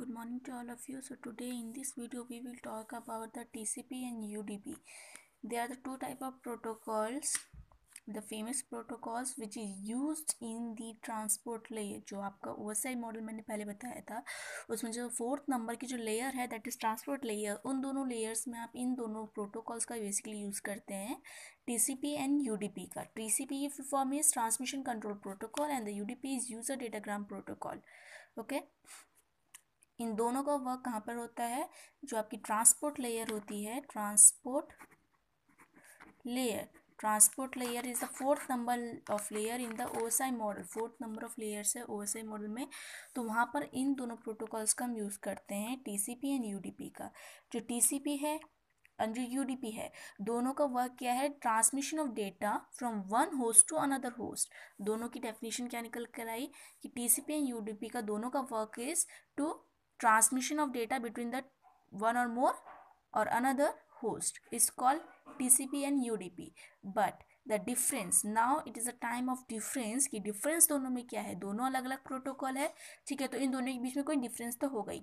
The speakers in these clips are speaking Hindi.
good morning to all of you so today in this video we will talk about the tcp and udp they are the two type of protocols the famous protocols which is used in the transport layer जो आपका ओएसआई मॉडल मैंने पहले बताया था उसमें जो फोर्थ नंबर की जो लेयर है दैट इज़ ट्रांसपोर्ट लेयर उन दोनों लेयर्स में आप इन दोनों प्रोटोकॉल्स का बेसिकली यूज़ करते हैं टीसीपी एंड यूडीपी का TCP form is transmission control protocol and the UDP is user datagram protocol okay इन दोनों का वर्क कहाँ पर होता है जो आपकी ट्रांसपोर्ट लेयर होती है transport layer transport layer is the fourth number of layer in the OSI model fourth number of layers है ओएसआई मॉडल में तो वहाँ पर इन दोनों प्रोटोकॉल्स का हम यूज़ करते हैं टीसीपी एंड यूडीपी का जो टीसीपी है एंड अं, जो यूडीपी है दोनों का वर्क क्या है transmission of data from one host to another host दोनों की डेफिनेशन क्या निकल कर आई कि टीसीपी एंड यूडीपी का दोनों का work is to transmission of data between the one और मोर और another host more call T C P and U D P but the difference now it is a time of difference कि डिफरेंस दोनों में क्या है दोनों अलग अलग प्रोटोकॉल है ठीक है तो इन दोनों के बीच में कोई डिफरेंस तो हो गई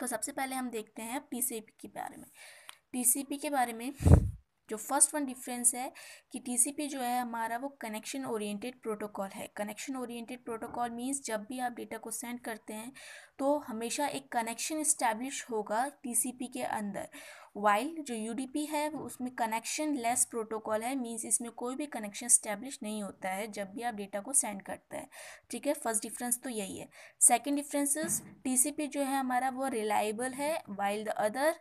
तो सबसे पहले हम देखते हैं टी सी पी के बारे में टी सी पी के बारे में जो फर्स्ट वन डिफरेंस है कि टीसीपी जो है हमारा वो कनेक्शन ओरिएंटेड प्रोटोकॉल है कनेक्शन ओरिएंटेड प्रोटोकॉल मींस जब भी आप डेटा को सेंड करते हैं तो हमेशा एक कनेक्शन इस्टेब्लिश होगा टीसीपी के अंदर वाइल जो पी है उसमें कनेक्शन लेस प्रोटोकॉल है मींस इसमें कोई भी कनेक्शन स्टैब्लिश नहीं होता है जब भी आप डेटा को सेंड करता है ठीक है फर्स्ट डिफरेंस तो यही है सेकेंड डिफरेंसेस टीसीपी जो है हमारा वो रिलायबल है while the other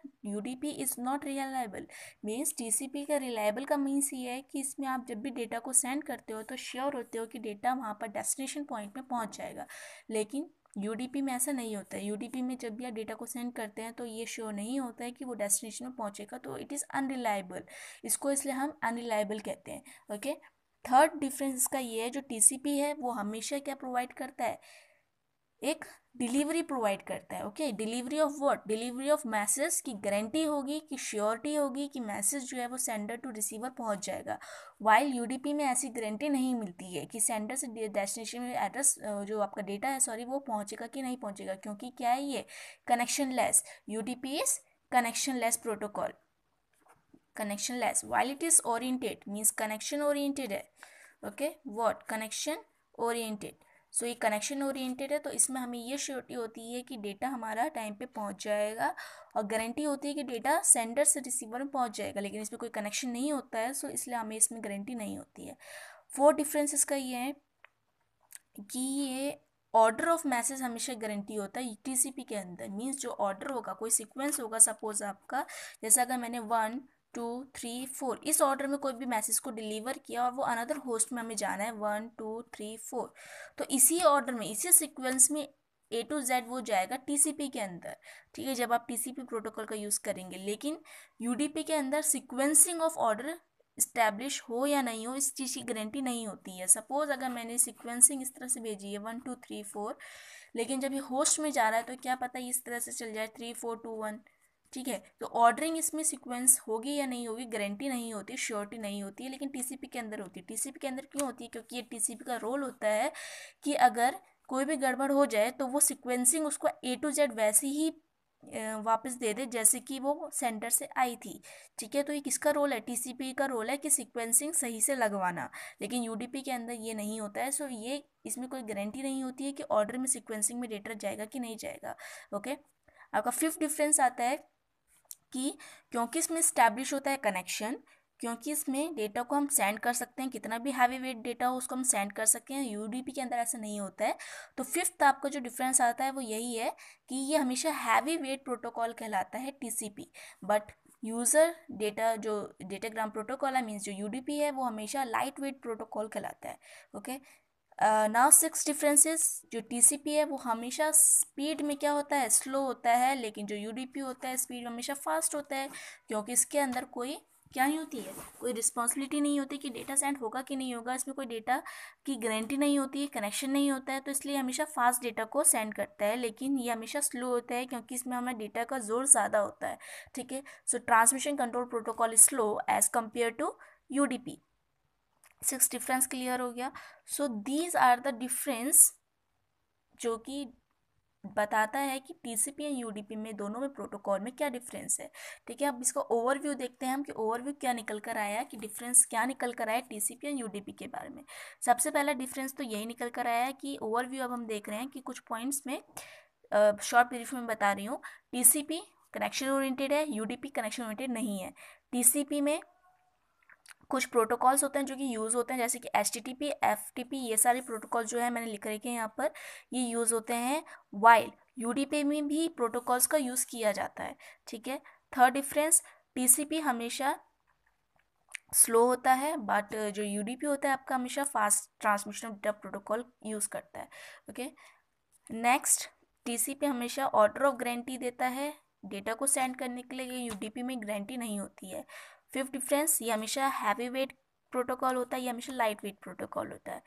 P is not reliable means TCP का रिलायबल का मीन्स ये है कि इसमें आप जब भी डेटा को सेंड करते हो तो श्योर होते हो कि डेटा वहाँ पर डेस्टिनेशन पॉइंट में पहुँच जाएगा लेकिन यू में ऐसा नहीं होता है यू में जब भी आप डेटा को सेंड करते हैं तो ये श्योर नहीं होता है कि वो डेस्टिनेशन में पहुँचेगा तो इट इज़ अनरिलायबल इसको इसलिए हम अनरिलायबल कहते हैं ओके थर्ड डिफरेंस इसका ये है जो टी है वो हमेशा क्या प्रोवाइड करता है एक डिलीवरी प्रोवाइड करता है okay delivery of what delivery of message की गारंटी होगी कि श्योरिटी होगी कि मैसेज जो है वो सेंडर टू रिसीवर पहुंच जाएगा वाइल यूडीपी में ऐसी गारंटी नहीं मिलती है कि सेंडर से डेस्टिनेशन में एड्रेस जो आपका डेटा है सॉरी वो पहुंचेगा कि नहीं पहुंचेगा क्योंकि क्या है ये connectionless U D P is connectionless protocol connectionless while it is oriented means connection oriented है okay what connection oriented so ये कनेक्शन ओरिएंटेड है तो इसमें हमें ये श्योरिटी होती है कि डेटा हमारा टाइम पे पहुंच जाएगा और गारंटी होती है कि डेटा सेंडर से रिसीवर में पहुंच जाएगा लेकिन इसमें कोई कनेक्शन नहीं होता है सो इसलिए हमें इसमें गारंटी नहीं होती है फोर डिफरेंस इसका ये है कि ये ऑर्डर ऑफ मैसेज हमेशा गारंटी होता है टी के अंदर मीन्स जो ऑर्डर होगा कोई सिक्वेंस होगा सपोज आपका जैसे अगर मैंने वन टू थ्री फोर इस ऑर्डर में कोई भी मैसेज को डिलीवर किया और वो अनदर होस्ट में हमें जाना है वन टू थ्री फोर तो इसी ऑर्डर में इसी सिक्वेंस में ए टू जेड वो जाएगा टीसीपी के अंदर ठीक है जब आप टीसीपी प्रोटोकॉल का यूज़ करेंगे लेकिन यूडीपी के अंदर सिक्वेंसिंग ऑफ ऑर्डर इस्टेब्लिश हो या नहीं हो इस चीज़ की गारंटी नहीं होती है सपोज़ अगर मैंने सिक्वेंसिंग इस तरह से भेजी है वन टू थ्री फोर लेकिन जब ये होस्ट में जा रहा है तो क्या पता इस तरह से चल जाए थ्री फोर टू वन ठीक है तो ऑर्डरिंग इसमें सीक्वेंस होगी या नहीं होगी गारंटी नहीं होती श्योरिटी नहीं होती है लेकिन टीसीपी के अंदर होती है टीसीपी के अंदर क्यों होती है क्योंकि ये टीसीपी का रोल होता है कि अगर कोई भी गड़बड़ हो जाए तो वो सिक्वेंसिंग उसको ए टू जेड वैसी ही वापस दे दे जैसे कि वो सेंटर से आई थी ठीक है तो ये किसका रोल है टीसीपी का रोल है कि सीक्वेंसिंग सही से लगवाना लेकिन यूडीपी के अंदर ये नहीं होता है सो ये इसमें कोई गारंटी नहीं होती है कि ऑर्डर में सीक्वेंसिंग में डेटा जाएगा कि नहीं जाएगा ओके आपका फिफ्थ डिफरेंस आता है कि क्योंकि इसमें इस्टेब्लिश होता है कनेक्शन क्योंकि इसमें डेटा को हम सेंड कर सकते हैं कितना भी हैवी वेट डेटा हो उसको हम सेंड कर सकते हैं यूडीपी के अंदर ऐसा नहीं होता है तो फिफ्थ आपका जो डिफरेंस आता है वो यही है कि ये हमेशा हैवी वेट प्रोटोकॉल कहलाता है टीसीपी बट यूज़र डेटा जो डेटाग्राम प्रोटोकॉल है मीन्स जो यूडीपी है वो हमेशा लाइट वेट प्रोटोकॉल कहलाता है ओके नाउ सिक्स डिफरेंसेस जो टीसीपी है वो हमेशा स्पीड में क्या होता है स्लो होता है लेकिन जो यूडीपी होता है स्पीड हमेशा फास्ट होता है क्योंकि इसके अंदर कोई क्या नहीं होती है कोई रिस्पॉन्सिबिलिटी नहीं होती कि डेटा सेंड होगा कि नहीं होगा इसमें कोई डेटा की गारंटी नहीं होती है कनेक्शन नहीं होता है तो इसलिए हमेशा फास्ट डेटा को सेंड करता है लेकिन ये हमेशा स्लो होता है क्योंकि इसमें हमें डेटा का जोर ज़्यादा होता है ठीक है so transmission control protocol is slow as compare to U D P six difference clear हो गया so these are the difference जो कि बताता है कि टीसीपी एंड यूडीपी में दोनों में प्रोटोकॉल में क्या डिफरेंस है ठीक है अब इसका ओवरव्यू देखते हैं हम कि ओवरव्यू क्या निकल कर आया कि डिफरेंस क्या निकल कर आया टीसीपी एंड यूडीपी के बारे में सबसे पहला डिफरेंस तो यही निकल कर आया है कि ओवरव्यू अब हम देख रहे हैं कि कुछ पॉइंट्स में शॉर्ट ब्रीफ में बता रही हूँ टी कनेक्शन ओरिएंटेड है यूडीपी कनेक्शन ओरिएंटेड नहीं है टीसीपी में कुछ प्रोटोकॉल्स होते हैं जो कि यूज़ होते हैं जैसे कि H T T P F T P ये सारे प्रोटोकॉल जो है मैंने लिख रखे हैं यहाँ पर ये यूज़ होते हैं वाइल यू डी पी में भी प्रोटोकॉल्स का यूज़ किया जाता है ठीक है third difference T C P हमेशा स्लो होता है बट जो यू डी पी होता है आपका हमेशा fast transmission data protocol use करता है okay next T C P हमेशा ऑर्डर ऑफ गारंटी देता है डेटा को सेंड करने के लिए पी में गारंटी नहीं होती है फिफ्थ डिफरेंस ये हमेशा हैवी वेट प्रोटोकॉल होता है ये हमेशा लाइट वेट प्रोटोकॉल होता है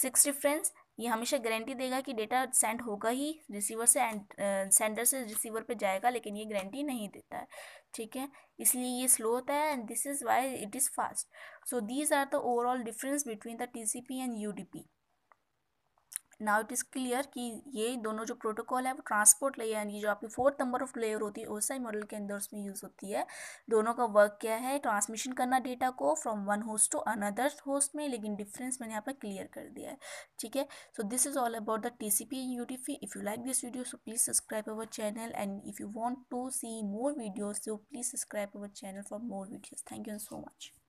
सिक्स डिफरेंस ये हमेशा गारंटी देगा कि डेटा सेंड होगा ही रिसीवर से एंड सेंडर से रिसीवर पे जाएगा लेकिन ये गारंटी नहीं देता है ठीक है इसलिए ये स्लो होता है and this is why it is fast so these are the overall difference between the T C P and U D P now it is clear कि ये दोनों जो प्रोटोकॉल है वो ट्रांसपोर्ट लेयर यानी जो आपकी फोर्थ नंबर ऑफ लेयर होती है ओसाई मॉडल के अंदर उसमें यूज़ होती है दोनों का वर्क क्या है ट्रांसमिशन करना डेटा को from one host to another host में लेकिन डिफरेंस मैंने यहाँ पर क्लियर कर दिया है ठीक है so this is all about the T C P U D P if you like this video so please subscribe our channel and if you want to see more videos so please subscribe our channel for more videos thank you so much